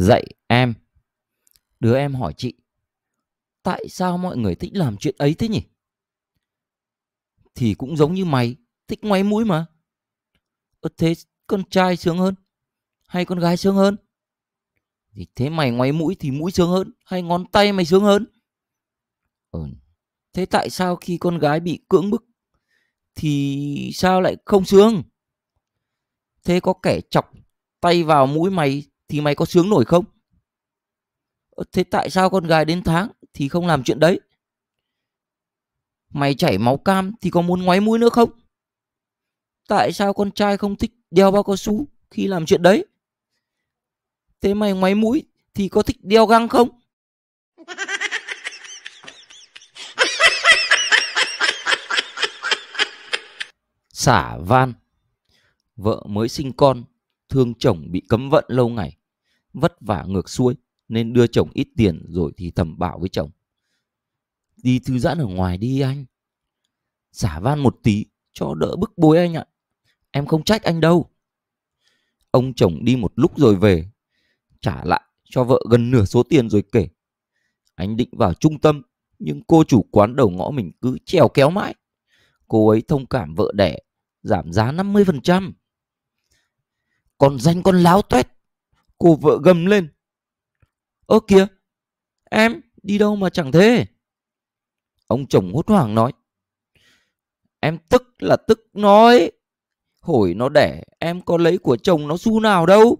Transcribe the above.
Dạy em. Đứa em hỏi chị. Tại sao mọi người thích làm chuyện ấy thế nhỉ? Thì cũng giống như mày, thích ngoáy mũi mà. Ơ thế con trai sướng hơn? Hay con gái sướng hơn? Thì thế mày ngoáy mũi thì mũi sướng hơn hay ngón tay mày sướng hơn? Ừ. Thế tại sao khi con gái bị cưỡng bức thì sao lại không sướng? Thế có kẻ chọc tay vào mũi mày thì mày có sướng nổi không? Thế tại sao con gái đến tháng thì không làm chuyện đấy? Mày chảy máu cam thì có muốn ngoáy mũi nữa không? Tại sao con trai không thích đeo bao cao su khi làm chuyện đấy? Thế mày ngoáy mũi thì có thích đeo găng không? Xả van Vợ mới sinh con Thương chồng bị cấm vận lâu ngày vất vả ngược xuôi nên đưa chồng ít tiền rồi thì thầm bảo với chồng đi thư giãn ở ngoài đi anh xả van một tí cho đỡ bức bối anh ạ em không trách anh đâu ông chồng đi một lúc rồi về trả lại cho vợ gần nửa số tiền rồi kể anh định vào trung tâm nhưng cô chủ quán đầu ngõ mình cứ trèo kéo mãi cô ấy thông cảm vợ đẻ giảm giá 50%. Còn danh con láo tuét Cô vợ gầm lên. Ơ kìa, em đi đâu mà chẳng thế? Ông chồng hốt hoảng nói. Em tức là tức nói. Hồi nó đẻ, em có lấy của chồng nó xu nào đâu.